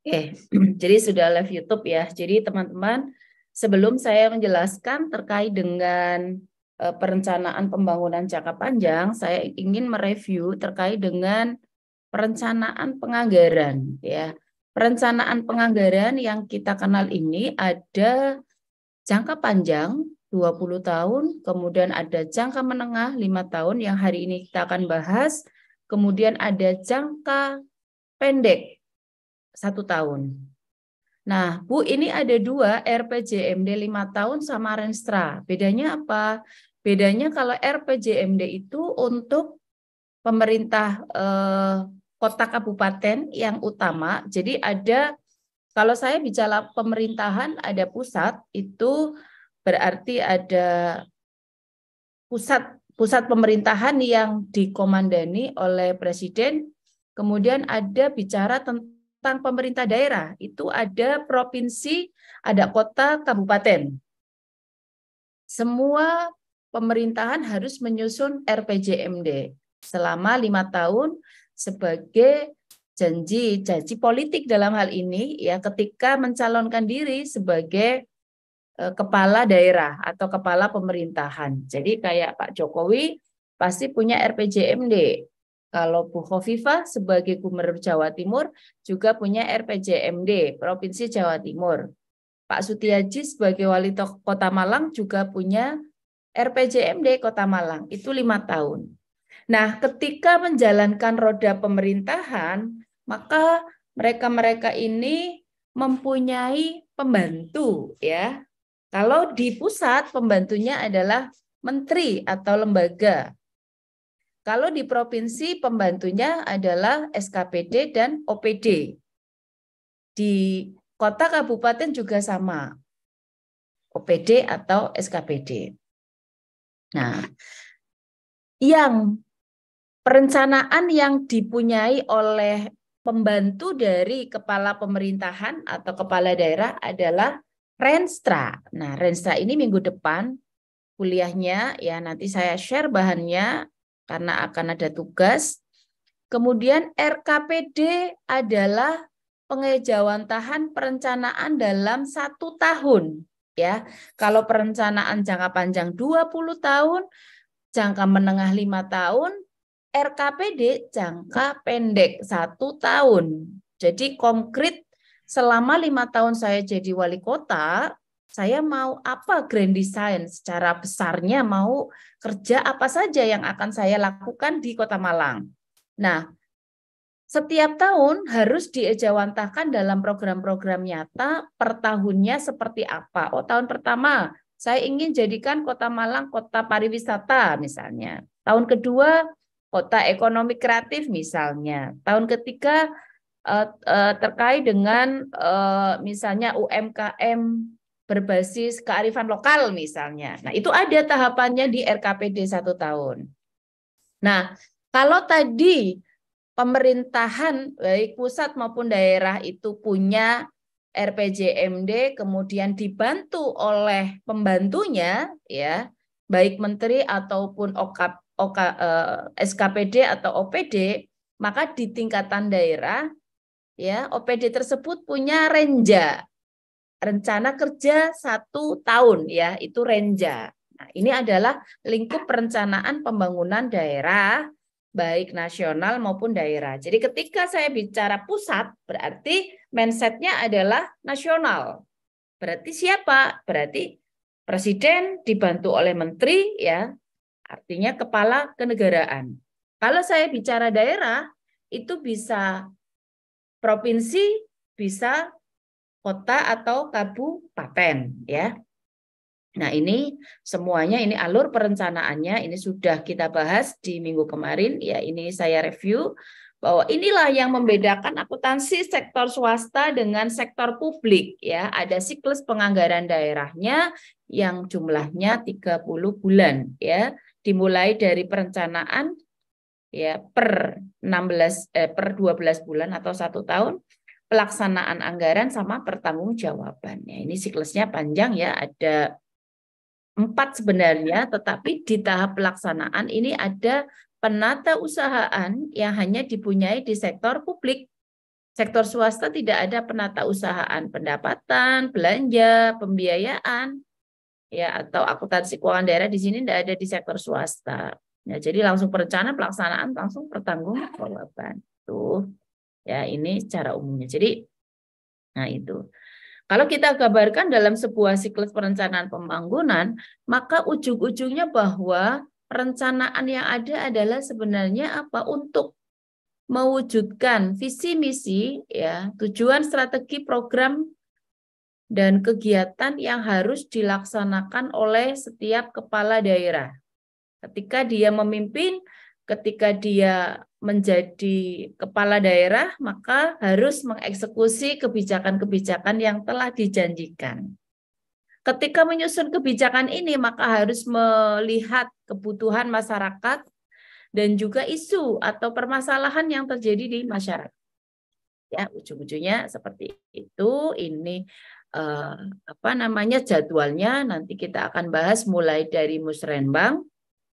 Oke, jadi sudah live YouTube ya. Jadi teman-teman, sebelum saya menjelaskan terkait dengan e, perencanaan pembangunan jangka panjang, saya ingin mereview terkait dengan perencanaan penganggaran ya. Perencanaan penganggaran yang kita kenal ini ada jangka panjang 20 tahun, kemudian ada jangka menengah 5 tahun yang hari ini kita akan bahas, kemudian ada jangka pendek satu tahun. Nah, Bu, ini ada dua RPJMD lima tahun sama Renstra. Bedanya apa? Bedanya kalau RPJMD itu untuk pemerintah eh, kota kabupaten yang utama. Jadi ada kalau saya bicara pemerintahan ada pusat itu berarti ada pusat pusat pemerintahan yang dikomandani oleh presiden. Kemudian ada bicara tentang tentang pemerintah daerah itu ada provinsi, ada kota, kabupaten. Semua pemerintahan harus menyusun RPJMD selama lima tahun sebagai janji janji politik dalam hal ini ya ketika mencalonkan diri sebagai e, kepala daerah atau kepala pemerintahan. Jadi kayak Pak Jokowi pasti punya RPJMD kalau Bu Khofifah sebagai Gubernur Jawa Timur juga punya RPJMD Provinsi Jawa Timur. Pak Sutiaji sebagai Wali Kota Malang juga punya RPJMD Kota Malang, itu lima tahun. Nah, ketika menjalankan roda pemerintahan, maka mereka-mereka ini mempunyai pembantu ya. Kalau di pusat pembantunya adalah menteri atau lembaga. Kalau di provinsi pembantunya adalah SKPD dan OPD. Di kota kabupaten juga sama. OPD atau SKPD. Nah, yang perencanaan yang dipunyai oleh pembantu dari kepala pemerintahan atau kepala daerah adalah Renstra. Nah, Renstra ini minggu depan kuliahnya ya nanti saya share bahannya karena akan ada tugas. Kemudian RKPD adalah pengejawantahan perencanaan dalam satu tahun. ya. Kalau perencanaan jangka panjang 20 tahun, jangka menengah lima tahun, RKPD jangka pendek satu tahun. Jadi konkret selama lima tahun saya jadi wali kota, saya mau apa grand design secara besarnya mau kerja apa saja yang akan saya lakukan di Kota Malang. Nah, setiap tahun harus diejawantahkan dalam program-program nyata per tahunnya seperti apa. Oh, tahun pertama saya ingin jadikan Kota Malang kota pariwisata misalnya. Tahun kedua kota ekonomi kreatif misalnya. Tahun ketiga eh, eh, terkait dengan eh, misalnya UMKM berbasis kearifan lokal misalnya. Nah, itu ada tahapannya di RKPD satu tahun. Nah, kalau tadi pemerintahan baik pusat maupun daerah itu punya RPJMD kemudian dibantu oleh pembantunya ya, baik menteri ataupun OKAP, OKA, eh, SKPD atau OPD, maka di tingkatan daerah ya OPD tersebut punya renja rencana kerja satu tahun ya itu renja. Nah, ini adalah lingkup perencanaan pembangunan daerah baik nasional maupun daerah. Jadi ketika saya bicara pusat berarti mindsetnya adalah nasional. Berarti siapa? Berarti presiden dibantu oleh menteri ya, artinya kepala kenegaraan. Kalau saya bicara daerah itu bisa provinsi, bisa kota atau kabupaten ya. Nah, ini semuanya ini alur perencanaannya ini sudah kita bahas di minggu kemarin ya ini saya review bahwa inilah yang membedakan akuntansi sektor swasta dengan sektor publik ya. Ada siklus penganggaran daerahnya yang jumlahnya 30 bulan ya. Dimulai dari perencanaan ya per 16 eh, per 12 bulan atau satu tahun pelaksanaan anggaran sama pertanggungjawabannya. Ini siklusnya panjang ya, ada empat sebenarnya, tetapi di tahap pelaksanaan ini ada penata usahaan yang hanya dipunyai di sektor publik. Sektor swasta tidak ada penata usahaan pendapatan, belanja, pembiayaan, ya atau akuntansi keuangan daerah di sini tidak ada di sektor swasta. Ya, jadi langsung perencanaan pelaksanaan langsung pertanggungjawaban Tuh. Ya, ini cara umumnya. Jadi nah itu. Kalau kita kabarkan dalam sebuah siklus perencanaan pembangunan, maka ujung-ujungnya bahwa perencanaan yang ada adalah sebenarnya apa untuk mewujudkan visi misi ya, tujuan strategi program dan kegiatan yang harus dilaksanakan oleh setiap kepala daerah. Ketika dia memimpin ketika dia menjadi kepala daerah, maka harus mengeksekusi kebijakan-kebijakan yang telah dijanjikan. Ketika menyusun kebijakan ini, maka harus melihat kebutuhan masyarakat dan juga isu atau permasalahan yang terjadi di masyarakat. Ya, ujung-ujungnya seperti itu. Ini eh, apa namanya jadwalnya nanti kita akan bahas mulai dari musrenbang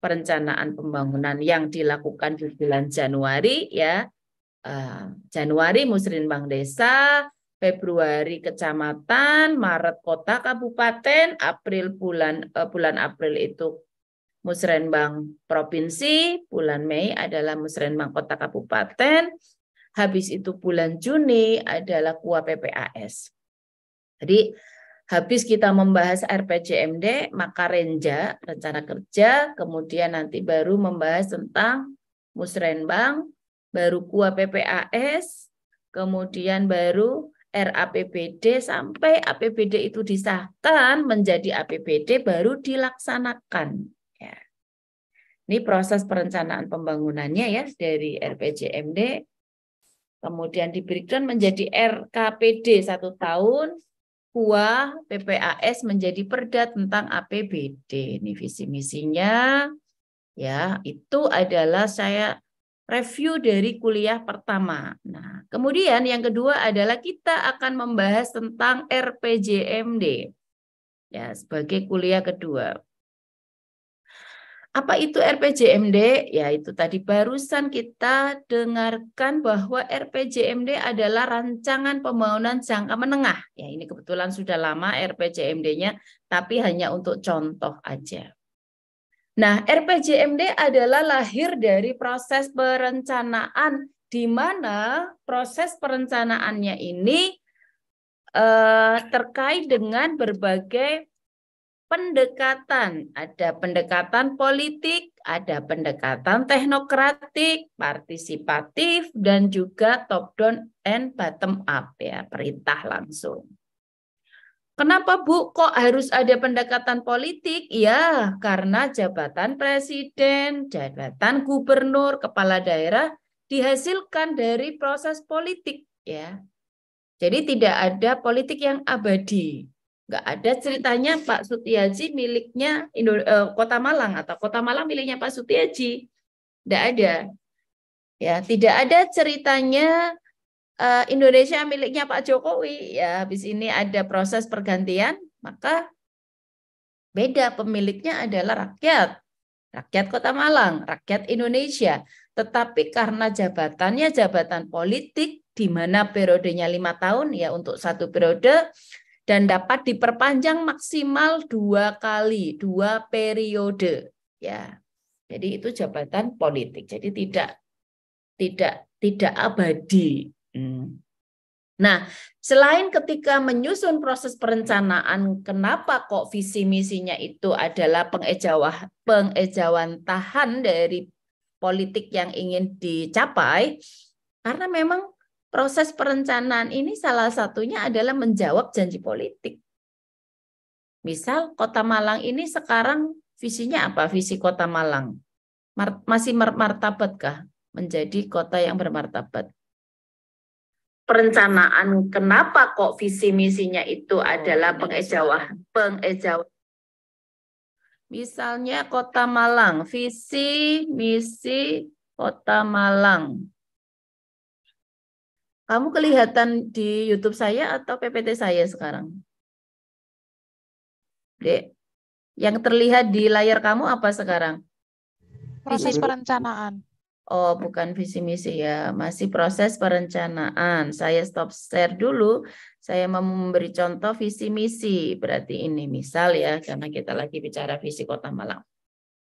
perencanaan pembangunan yang dilakukan di bulan Januari ya. Eh, Januari Musrin Bank Desa, Februari kecamatan, Maret kota kabupaten, April bulan eh, bulan April itu Musrenbang provinsi, bulan Mei adalah Musrenbang kota kabupaten, habis itu bulan Juni adalah KUA PPAS. Jadi Habis kita membahas RPJMD, maka Renja, rencana kerja, kemudian nanti baru membahas tentang Musrenbang, baru kuah PPAS, kemudian baru RAPBD sampai APBD itu disahkan menjadi APBD baru dilaksanakan. Ya. Ini proses perencanaan pembangunannya ya dari RPJMD, kemudian diberikan menjadi RKPD satu tahun, KUA PPAS menjadi perda tentang APBD. Ini visi misinya ya, itu adalah saya review dari kuliah pertama. Nah, kemudian yang kedua adalah kita akan membahas tentang RPJMD. Ya, sebagai kuliah kedua. Apa itu RPJMD? Ya, itu tadi barusan kita dengarkan bahwa RPJMD adalah rancangan pembangunan jangka menengah. Ya, ini kebetulan sudah lama RPJMD-nya, tapi hanya untuk contoh aja. Nah, RPJMD adalah lahir dari proses perencanaan di mana proses perencanaannya ini eh, terkait dengan berbagai pendekatan. Ada pendekatan politik, ada pendekatan teknokratik, partisipatif, dan juga top-down and bottom-up, ya perintah langsung. Kenapa Bu kok harus ada pendekatan politik? Ya, karena jabatan presiden, jabatan gubernur, kepala daerah dihasilkan dari proses politik ya. Jadi tidak ada politik yang abadi nggak ada ceritanya Pak Sutiaji miliknya Indo, eh, Kota Malang atau Kota Malang miliknya Pak Sutiaji. Nggak ada. Ya, tidak ada ceritanya eh, Indonesia miliknya Pak Jokowi. Ya, habis ini ada proses pergantian, maka beda pemiliknya adalah rakyat. Rakyat Kota Malang, rakyat Indonesia. Tetapi karena jabatannya jabatan politik di mana periodenya lima tahun ya untuk satu periode dan dapat diperpanjang maksimal dua kali, dua periode. Ya, jadi itu jabatan politik. Jadi tidak tidak tidak abadi. Hmm. Nah, selain ketika menyusun proses perencanaan, kenapa kok visi misinya itu adalah pengejawah tahan dari politik yang ingin dicapai? Karena memang proses perencanaan ini salah satunya adalah menjawab janji politik. Misal Kota Malang ini sekarang visinya apa? Visi Kota Malang. masih martabatkah menjadi kota yang bermartabat? Perencanaan kenapa kok visi misinya itu oh, adalah pengejawah iya, pengejawah iya. Misalnya Kota Malang, visi misi Kota Malang kamu kelihatan di YouTube saya atau PPT saya sekarang? Dek, yang terlihat di layar kamu apa sekarang? Proses perencanaan. Oh, bukan visi misi ya. Masih proses perencanaan. Saya stop share dulu. Saya mau memberi contoh visi misi. Berarti ini misal ya, karena kita lagi bicara visi Kota Malang.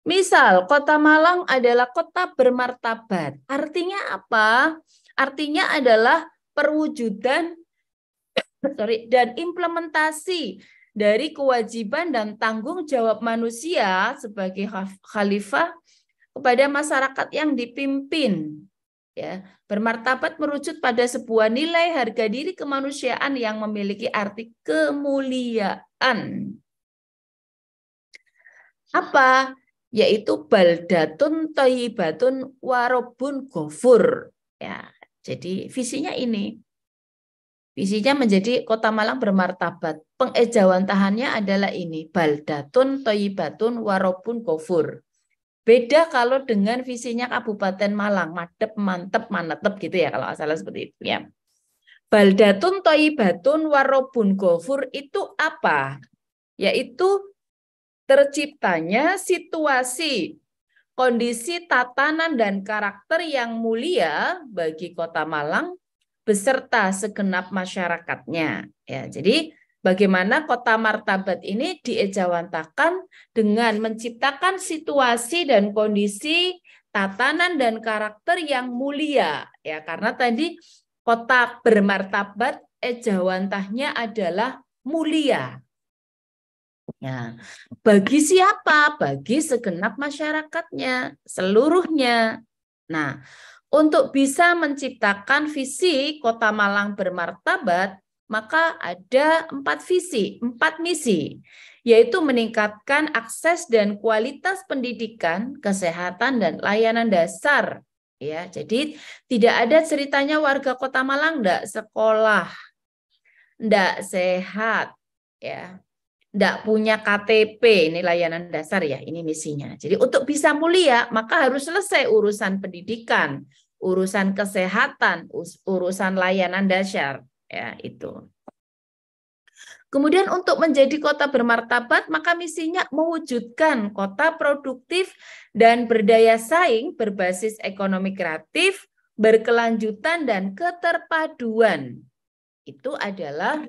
Misal, Kota Malang adalah kota bermartabat. Artinya apa? Artinya adalah perwujudan sorry, dan implementasi dari kewajiban dan tanggung jawab manusia sebagai khalifah kepada masyarakat yang dipimpin. Ya, bermartabat merujuk pada sebuah nilai harga diri kemanusiaan yang memiliki arti kemuliaan. Apa? Yaitu baldatun toyibatun warobun gofur. Ya, jadi visinya ini. Visinya menjadi kota Malang bermartabat. Pengejawantahannya adalah ini. Baldatun, toyibatun, warobun, kofur. Beda kalau dengan visinya Kabupaten Malang, madep, mantep, manetep gitu ya kalau asalnya seperti itu ya. Baldatun toibatun warobun Kofur itu apa? Yaitu terciptanya situasi kondisi tatanan dan karakter yang mulia bagi Kota Malang beserta segenap masyarakatnya. Ya, jadi bagaimana Kota Martabat ini diejawantakan dengan menciptakan situasi dan kondisi tatanan dan karakter yang mulia ya karena tadi kota bermartabat ejawantahnya adalah mulia Ya. Bagi siapa? Bagi segenap masyarakatnya, seluruhnya. Nah, untuk bisa menciptakan visi Kota Malang bermartabat, maka ada empat visi, empat misi, yaitu meningkatkan akses dan kualitas pendidikan, kesehatan, dan layanan dasar. Ya, jadi tidak ada ceritanya warga Kota Malang tidak sekolah, tidak sehat, ya tidak punya KTP, ini layanan dasar ya, ini misinya. Jadi untuk bisa mulia, maka harus selesai urusan pendidikan, urusan kesehatan, urusan layanan dasar, ya itu. Kemudian untuk menjadi kota bermartabat, maka misinya mewujudkan kota produktif dan berdaya saing berbasis ekonomi kreatif, berkelanjutan dan keterpaduan. Itu adalah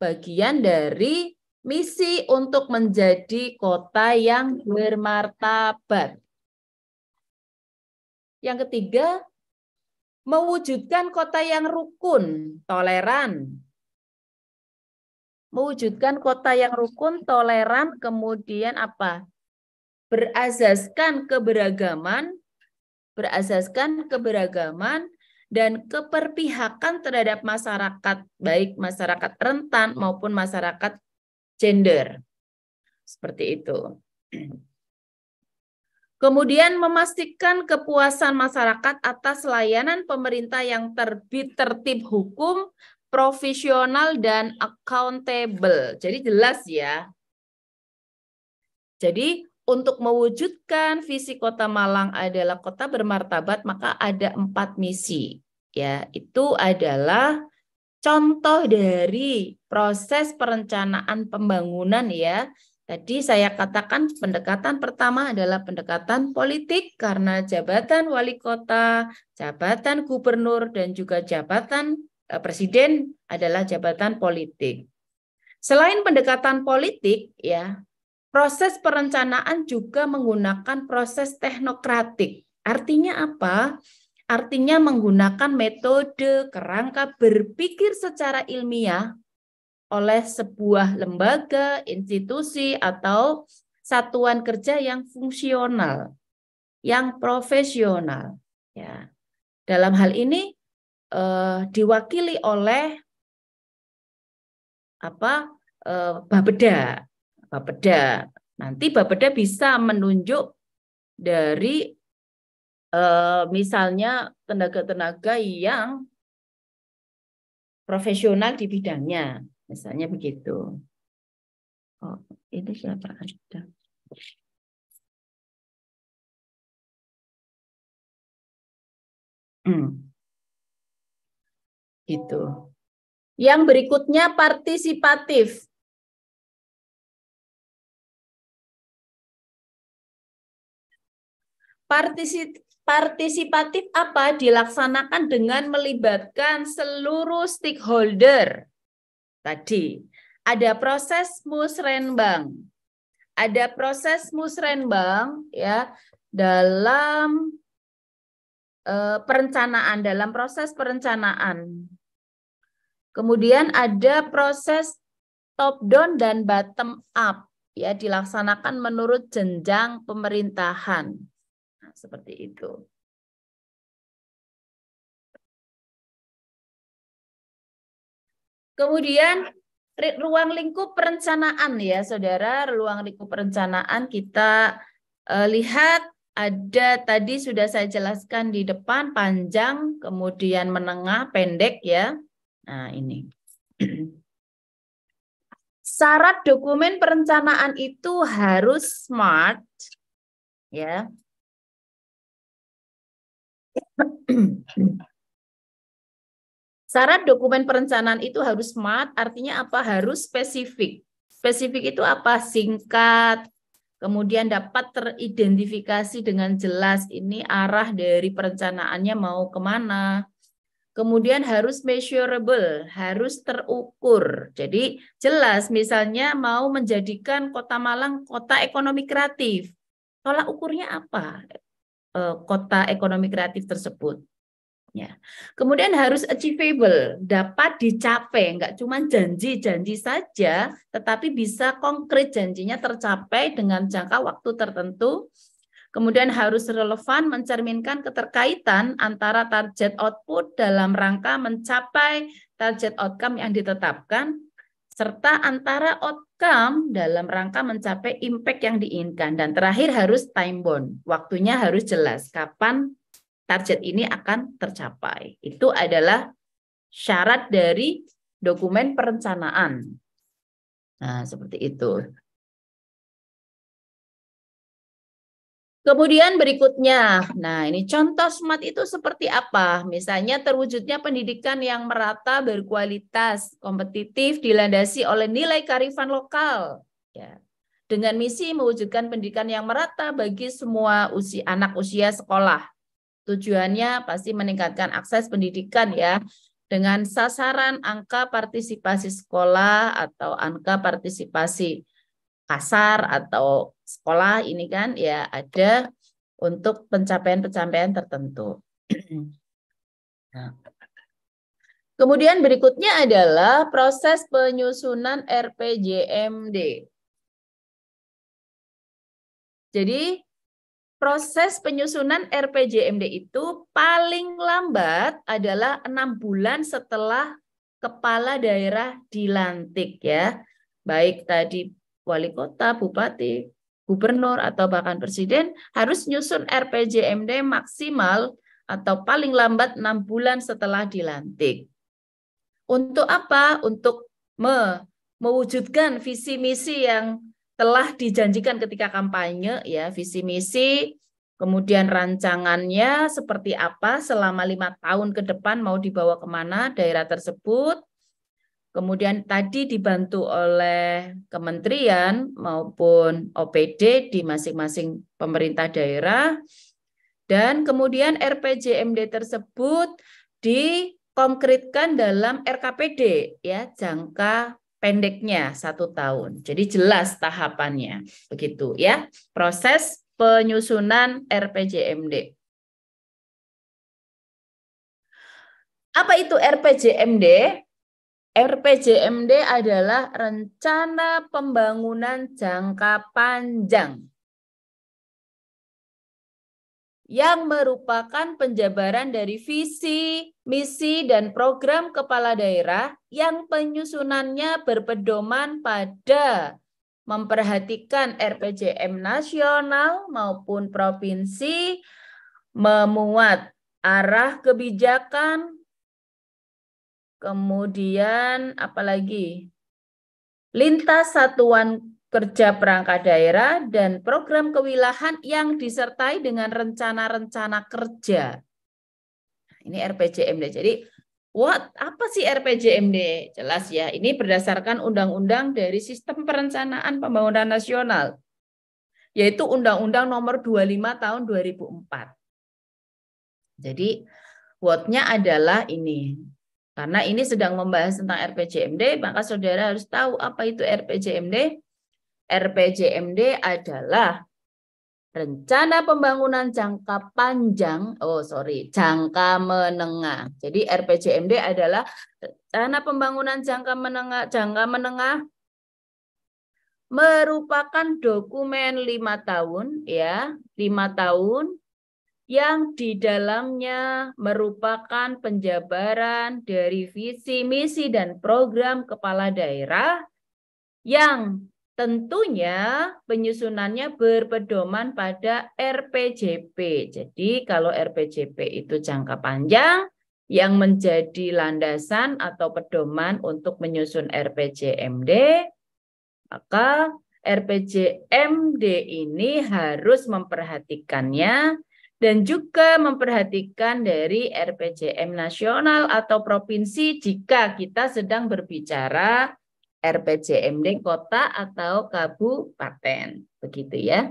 bagian dari misi untuk menjadi kota yang bermartabat. Yang ketiga, mewujudkan kota yang rukun, toleran. Mewujudkan kota yang rukun, toleran, kemudian apa? Berasaskan keberagaman, berasaskan keberagaman, dan keperpihakan terhadap masyarakat, baik masyarakat rentan maupun masyarakat gender. Seperti itu. Kemudian memastikan kepuasan masyarakat atas layanan pemerintah yang terbit tertib hukum, profesional dan accountable. Jadi jelas ya. Jadi untuk mewujudkan visi Kota Malang adalah kota bermartabat, maka ada empat misi. Ya, itu adalah contoh dari proses perencanaan pembangunan ya. Tadi saya katakan pendekatan pertama adalah pendekatan politik karena jabatan wali kota, jabatan gubernur, dan juga jabatan e, presiden adalah jabatan politik. Selain pendekatan politik, ya proses perencanaan juga menggunakan proses teknokratik. Artinya apa? Artinya menggunakan metode kerangka berpikir secara ilmiah oleh sebuah lembaga, institusi, atau satuan kerja yang fungsional, yang profesional. Ya. Dalam hal ini eh, diwakili oleh apa eh, Bapeda. Bapeda. Nanti Bapeda bisa menunjuk dari Eh, misalnya tenaga-tenaga yang profesional di bidangnya, misalnya begitu. Oh, ini siapa ada? Hmm. Gitu. Yang berikutnya partisipatif. Partisip Partisipatif apa dilaksanakan dengan melibatkan seluruh stakeholder. Tadi ada proses musrenbang. Ada proses musrenbang ya dalam eh, perencanaan dalam proses perencanaan. Kemudian ada proses top down dan bottom up ya dilaksanakan menurut jenjang pemerintahan seperti itu. Kemudian ruang lingkup perencanaan ya saudara, ruang lingkup perencanaan kita eh, lihat ada tadi sudah saya jelaskan di depan panjang, kemudian menengah, pendek ya. Nah ini. Syarat dokumen perencanaan itu harus smart ya. Syarat dokumen perencanaan itu harus smart, artinya apa? Harus spesifik. Spesifik itu apa? Singkat, kemudian dapat teridentifikasi dengan jelas ini arah dari perencanaannya mau kemana. Kemudian harus measurable, harus terukur. Jadi jelas misalnya mau menjadikan kota Malang kota ekonomi kreatif. Tolak ukurnya apa? Eh, kota ekonomi kreatif tersebut. Ya. Kemudian harus achievable, dapat dicapai, nggak cuma janji-janji saja, tetapi bisa konkret janjinya tercapai dengan jangka waktu tertentu. Kemudian harus relevan mencerminkan keterkaitan antara target output dalam rangka mencapai target outcome yang ditetapkan serta antara output outcome dalam rangka mencapai impact yang diinginkan dan terakhir harus time bound. Waktunya harus jelas kapan target ini akan tercapai. Itu adalah syarat dari dokumen perencanaan. Nah, seperti itu. Kemudian berikutnya, nah ini contoh smart itu seperti apa? Misalnya terwujudnya pendidikan yang merata, berkualitas, kompetitif, dilandasi oleh nilai karifan lokal. Ya. Dengan misi mewujudkan pendidikan yang merata bagi semua usia, anak usia sekolah. Tujuannya pasti meningkatkan akses pendidikan ya, dengan sasaran angka partisipasi sekolah atau angka partisipasi kasar atau sekolah ini kan ya ada untuk pencapaian-pencapaian tertentu. Nah. Kemudian berikutnya adalah proses penyusunan RPJMD. Jadi proses penyusunan RPJMD itu paling lambat adalah enam bulan setelah kepala daerah dilantik ya. Baik tadi wali kota, bupati, gubernur atau bahkan presiden harus nyusun RPJMD maksimal atau paling lambat enam bulan setelah dilantik. Untuk apa? Untuk me mewujudkan visi misi yang telah dijanjikan ketika kampanye ya visi misi kemudian rancangannya seperti apa selama lima tahun ke depan mau dibawa kemana daerah tersebut Kemudian tadi dibantu oleh kementerian maupun OPD di masing-masing pemerintah daerah. Dan kemudian RPJMD tersebut dikonkretkan dalam RKPD ya jangka pendeknya satu tahun. Jadi jelas tahapannya begitu ya proses penyusunan RPJMD. Apa itu RPJMD? RPJMD adalah rencana pembangunan jangka panjang yang merupakan penjabaran dari visi, misi, dan program kepala daerah yang penyusunannya berpedoman pada memperhatikan RPJM nasional maupun provinsi, memuat arah kebijakan, Kemudian apalagi? Lintas satuan kerja perangkat daerah dan program kewilahan yang disertai dengan rencana-rencana kerja. Nah, ini RPJMD. Jadi what apa sih RPJMD? Jelas ya, ini berdasarkan undang-undang dari Sistem Perencanaan Pembangunan Nasional yaitu Undang-Undang Nomor 25 Tahun 2004. Jadi, what-nya adalah ini. Karena ini sedang membahas tentang RPJMD, maka saudara harus tahu apa itu RPJMD. RPJMD adalah rencana pembangunan jangka panjang, oh sorry, jangka menengah. Jadi RPJMD adalah rencana pembangunan jangka menengah, jangka menengah merupakan dokumen lima tahun ya, lima tahun yang di dalamnya merupakan penjabaran dari visi, misi, dan program kepala daerah yang tentunya penyusunannya berpedoman pada RPJP. Jadi kalau RPJP itu jangka panjang, yang menjadi landasan atau pedoman untuk menyusun RPJMD, maka RPJMD ini harus memperhatikannya dan juga memperhatikan dari RPJM nasional atau provinsi jika kita sedang berbicara RPJMD kota atau kabupaten, begitu ya.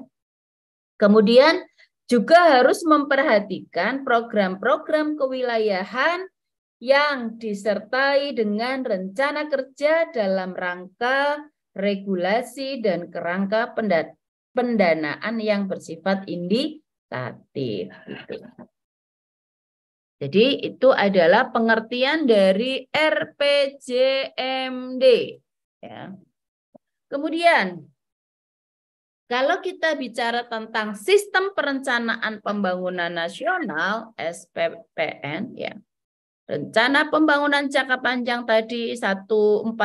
Kemudian juga harus memperhatikan program-program kewilayahan yang disertai dengan rencana kerja dalam rangka regulasi dan kerangka pendanaan yang bersifat individu kualitatif. Gitu. Jadi itu adalah pengertian dari RPJMD. Ya. Kemudian, kalau kita bicara tentang sistem perencanaan pembangunan nasional (SPPN), ya, rencana pembangunan jangka panjang tadi 1 40 20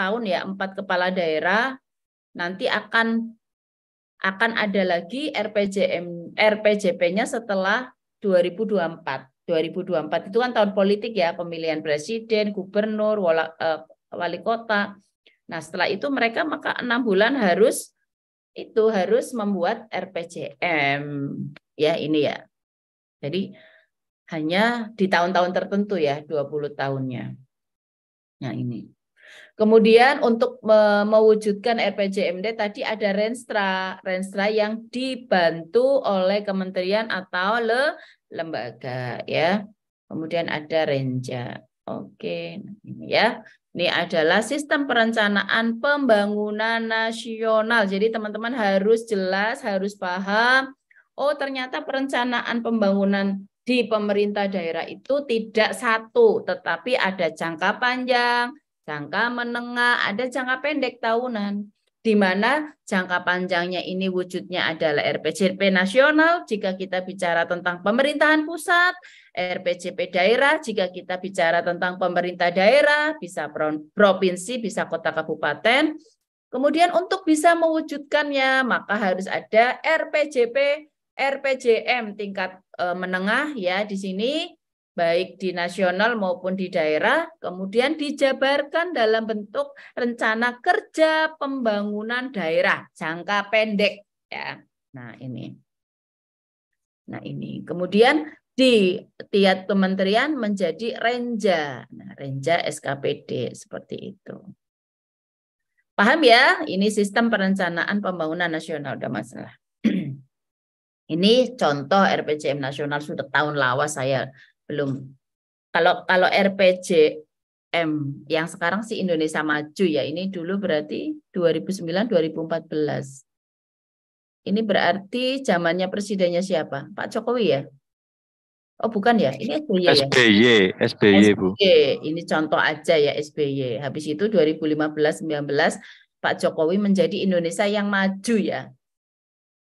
tahun ya, empat kepala daerah nanti akan akan ada lagi RPJM RPJP-nya setelah 2024. 2024 itu kan tahun politik ya, pemilihan presiden, gubernur, wala, eh, wali kota. Nah, setelah itu mereka maka enam bulan harus itu harus membuat RPJM ya ini ya. Jadi hanya di tahun-tahun tertentu ya, 20 tahunnya. Nah, ini. Kemudian untuk mewujudkan RPJMD tadi ada Renstra, Renstra yang dibantu oleh kementerian atau le lembaga ya. Kemudian ada Renja. Oke, ya. Ini adalah sistem perencanaan pembangunan nasional. Jadi teman-teman harus jelas, harus paham. Oh, ternyata perencanaan pembangunan di pemerintah daerah itu tidak satu, tetapi ada jangka panjang, jangka menengah, ada jangka pendek tahunan. Di mana jangka panjangnya ini wujudnya adalah RPJP nasional jika kita bicara tentang pemerintahan pusat, RPJP daerah jika kita bicara tentang pemerintah daerah, bisa provinsi, bisa kota kabupaten. Kemudian untuk bisa mewujudkannya maka harus ada RPJP RPJM tingkat e, menengah ya di sini baik di nasional maupun di daerah, kemudian dijabarkan dalam bentuk rencana kerja pembangunan daerah jangka pendek ya. Nah, ini. Nah, ini. Kemudian di tiap kementerian menjadi renja. Nah, renja SKPD seperti itu. Paham ya? Ini sistem perencanaan pembangunan nasional udah masalah. ini contoh RPJM nasional sudah tahun lawas saya belum. Kalau kalau RPJM yang sekarang si Indonesia Maju ya, ini dulu berarti 2009-2014. Ini berarti zamannya presidennya siapa? Pak Jokowi ya? Oh bukan ya, ini SBY, SBY ya? SBY, SBY, SBY Bu. Ini contoh aja ya SBY. Habis itu 2015-19 Pak Jokowi menjadi Indonesia yang maju ya.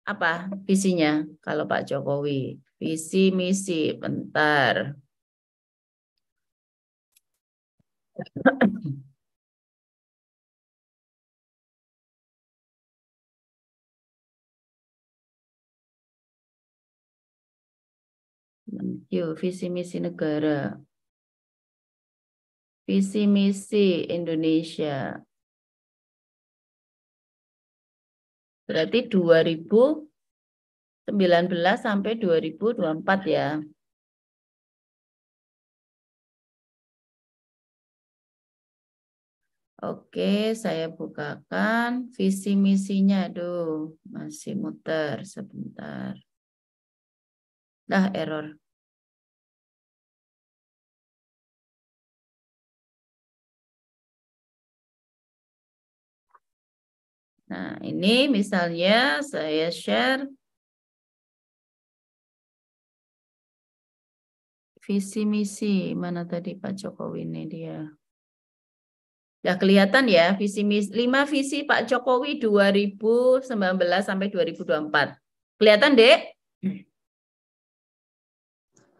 Apa visinya kalau Pak Jokowi? Visi misi, bentar. Yuk, visi misi negara. Visi misi Indonesia. Berarti 2000 19 sampai 2024 ya. Oke, saya bukakan visi misinya. Aduh, masih muter sebentar. Dah error. Nah, ini misalnya saya share Visi misi mana tadi Pak Jokowi ini dia. Ya kelihatan ya visi misi lima visi Pak Jokowi 2019 sampai 2024. Kelihatan, Dek?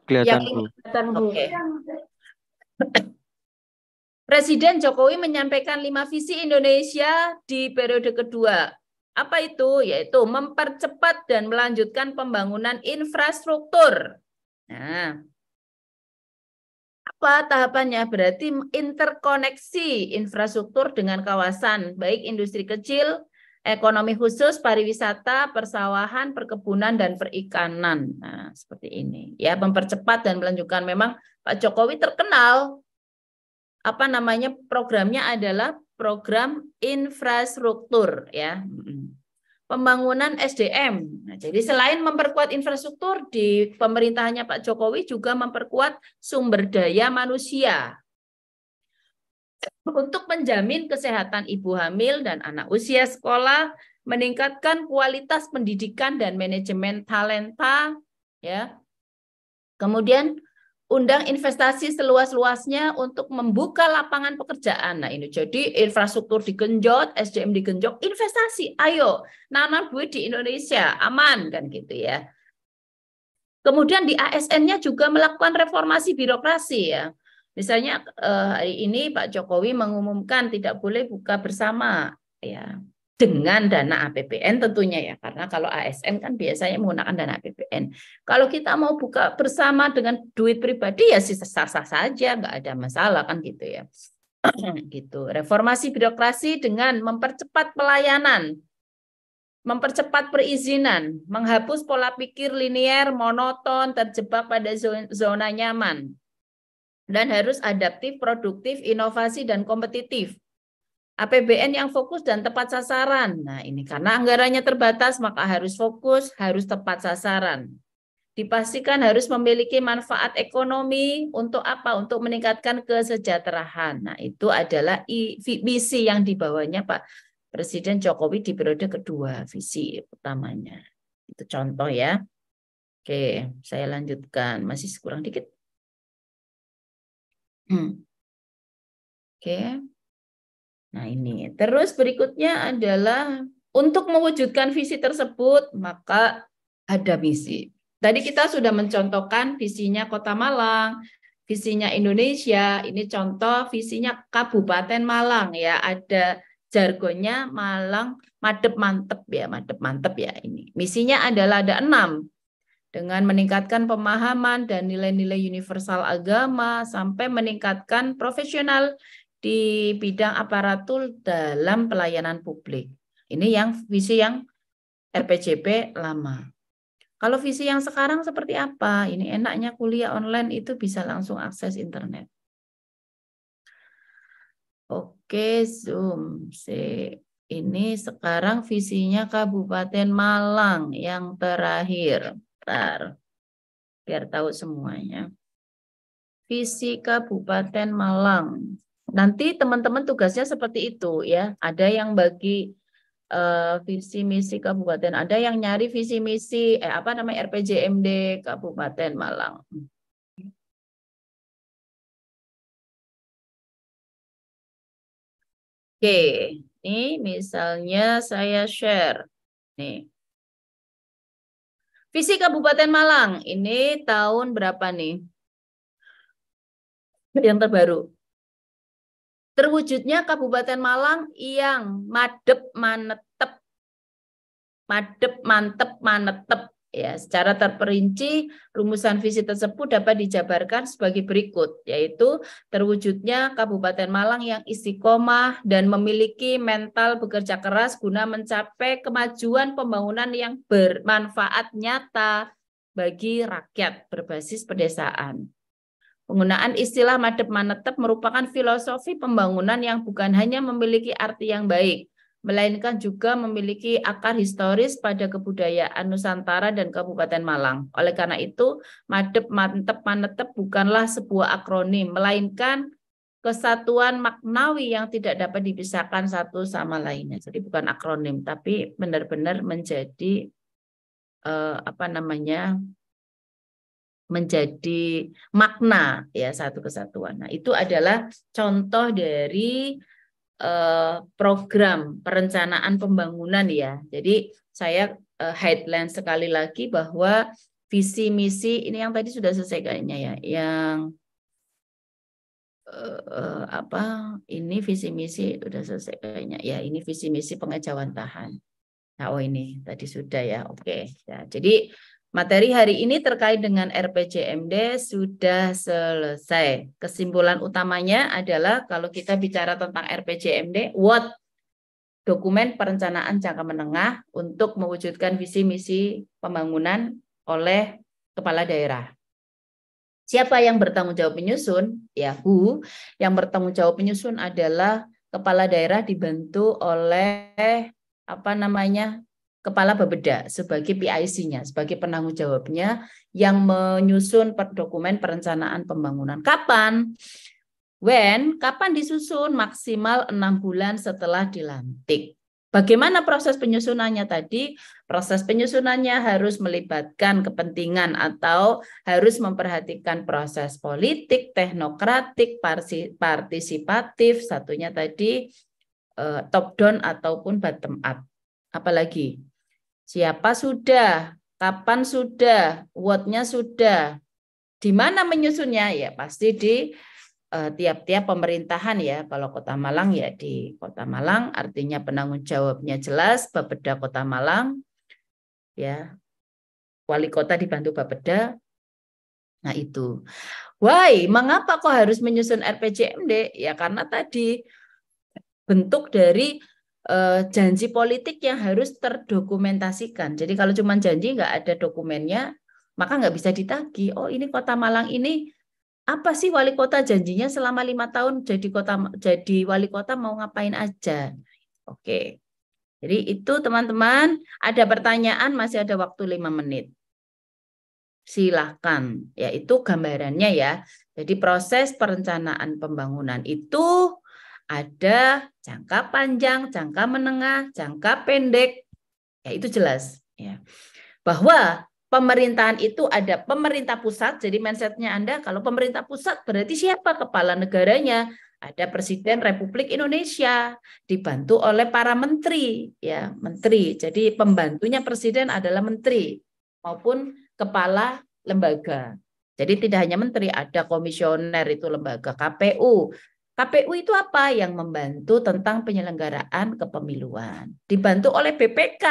Kelihatan, ya, kelihatan Bu. Okay. Presiden Jokowi menyampaikan lima visi Indonesia di periode kedua. Apa itu? Yaitu mempercepat dan melanjutkan pembangunan infrastruktur. Nah, apa tahapannya? Berarti interkoneksi infrastruktur dengan kawasan, baik industri kecil, ekonomi khusus, pariwisata, persawahan, perkebunan, dan perikanan. Nah, seperti ini. Ya, mempercepat dan melanjutkan. Memang Pak Jokowi terkenal, apa namanya, programnya adalah program infrastruktur. ya pembangunan SDM. Nah, jadi selain memperkuat infrastruktur di pemerintahannya Pak Jokowi juga memperkuat sumber daya manusia untuk menjamin kesehatan ibu hamil dan anak usia sekolah, meningkatkan kualitas pendidikan dan manajemen talenta, ya. Kemudian undang investasi seluas-luasnya untuk membuka lapangan pekerjaan. Nah ini jadi infrastruktur digenjot, SDM digenjot, investasi, ayo nanam duit di Indonesia, aman kan gitu ya. Kemudian di ASN-nya juga melakukan reformasi birokrasi ya. Misalnya eh, hari ini Pak Jokowi mengumumkan tidak boleh buka bersama ya dengan dana APBN tentunya ya karena kalau ASN kan biasanya menggunakan dana APBN. Kalau kita mau buka bersama dengan duit pribadi ya sih sah-sah saja nggak ada masalah kan gitu ya. gitu. Reformasi birokrasi dengan mempercepat pelayanan, mempercepat perizinan, menghapus pola pikir linier, monoton, terjebak pada zona nyaman. Dan harus adaptif, produktif, inovasi dan kompetitif APBN yang fokus dan tepat sasaran. Nah, ini karena anggarannya terbatas, maka harus fokus, harus tepat sasaran. Dipastikan harus memiliki manfaat ekonomi untuk apa? Untuk meningkatkan kesejahteraan. Nah, itu adalah visi yang dibawanya Pak Presiden Jokowi di periode kedua, visi utamanya. Itu contoh ya. Oke, saya lanjutkan. Masih kurang dikit. Hmm. Oke. Okay. Nah, ini. Terus berikutnya adalah untuk mewujudkan visi tersebut, maka ada misi. Tadi kita sudah mencontohkan visinya Kota Malang, visinya Indonesia, ini contoh visinya Kabupaten Malang ya, ada jargonnya Malang madep mantep ya, madep mantep ya ini. Misinya adalah ada enam, dengan meningkatkan pemahaman dan nilai-nilai universal agama sampai meningkatkan profesional di bidang aparatur dalam pelayanan publik. Ini yang visi yang RPJP lama. Kalau visi yang sekarang seperti apa? Ini enaknya kuliah online itu bisa langsung akses internet. Oke, Zoom. Ini sekarang visinya Kabupaten Malang yang terakhir. Bentar, biar tahu semuanya. Visi Kabupaten Malang Nanti teman-teman tugasnya seperti itu ya. Ada yang bagi uh, visi misi kabupaten, ada yang nyari visi misi eh apa namanya RPJMD Kabupaten Malang. Oke, ini misalnya saya share. Nih. Visi Kabupaten Malang, ini tahun berapa nih? Yang terbaru. Terwujudnya Kabupaten Malang yang madep manetep. Madep mantep manetep ya. Secara terperinci rumusan visi tersebut dapat dijabarkan sebagai berikut yaitu terwujudnya Kabupaten Malang yang istiqomah dan memiliki mental bekerja keras guna mencapai kemajuan pembangunan yang bermanfaat nyata bagi rakyat berbasis pedesaan. Penggunaan istilah madep manetep merupakan filosofi pembangunan yang bukan hanya memiliki arti yang baik, melainkan juga memiliki akar historis pada kebudayaan Nusantara dan Kabupaten Malang. Oleh karena itu, madep mantep manetep bukanlah sebuah akronim, melainkan kesatuan maknawi yang tidak dapat dipisahkan satu sama lainnya. Jadi bukan akronim, tapi benar-benar menjadi eh, apa namanya menjadi makna ya satu kesatuan. Nah, itu adalah contoh dari eh, program perencanaan pembangunan ya. Jadi saya eh, headline sekali lagi bahwa visi misi ini yang tadi sudah selesai kayaknya ya, yang eh, apa ini visi misi sudah selesai kayaknya. Ya, ini visi misi pengejawantahan. tahan. Nah, oh ini tadi sudah ya. Oke. Ya, jadi Materi hari ini terkait dengan RPJMD sudah selesai. Kesimpulan utamanya adalah kalau kita bicara tentang RPJMD, what? Dokumen perencanaan jangka menengah untuk mewujudkan visi misi pembangunan oleh kepala daerah. Siapa yang bertanggung jawab menyusun? Ya, who. Yang bertanggung jawab menyusun adalah kepala daerah dibantu oleh apa namanya? kepala bebeda sebagai PIC-nya, sebagai penanggung jawabnya yang menyusun per dokumen perencanaan pembangunan. Kapan? When? Kapan disusun? Maksimal enam bulan setelah dilantik. Bagaimana proses penyusunannya tadi? Proses penyusunannya harus melibatkan kepentingan atau harus memperhatikan proses politik, teknokratik, partisipatif, satunya tadi eh, top down ataupun bottom up. Apalagi Siapa sudah? Kapan sudah? what sudah? Di mana menyusunnya? Ya pasti di eh, tiap-tiap uh, pemerintahan ya. Kalau Kota Malang ya di Kota Malang, artinya penanggung jawabnya jelas, Bapeda Kota Malang, ya wali kota dibantu Bapeda. Nah itu. Why? Mengapa kok harus menyusun RPJMD? Ya karena tadi bentuk dari Eh, janji politik yang harus terdokumentasikan. Jadi kalau cuma janji nggak ada dokumennya, maka nggak bisa ditagih. Oh ini kota Malang ini apa sih wali kota janjinya selama lima tahun jadi kota jadi wali kota mau ngapain aja? Oke. Jadi itu teman-teman ada pertanyaan masih ada waktu lima menit silahkan yaitu gambarannya ya jadi proses perencanaan pembangunan itu ada jangka panjang, jangka menengah, jangka pendek. Ya, itu jelas. Ya. Bahwa pemerintahan itu ada pemerintah pusat, jadi mindsetnya Anda kalau pemerintah pusat berarti siapa kepala negaranya? Ada Presiden Republik Indonesia dibantu oleh para menteri, ya menteri. Jadi pembantunya Presiden adalah menteri maupun kepala lembaga. Jadi tidak hanya menteri, ada komisioner itu lembaga KPU, KPU itu apa yang membantu tentang penyelenggaraan kepemiluan? Dibantu oleh BPK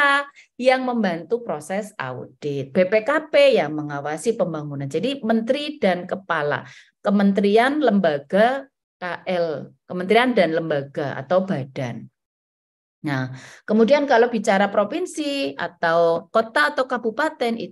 yang membantu proses audit, BPKP yang mengawasi pembangunan. Jadi menteri dan kepala kementerian, lembaga, KL, kementerian dan lembaga atau badan. Nah, kemudian kalau bicara provinsi atau kota atau kabupaten itu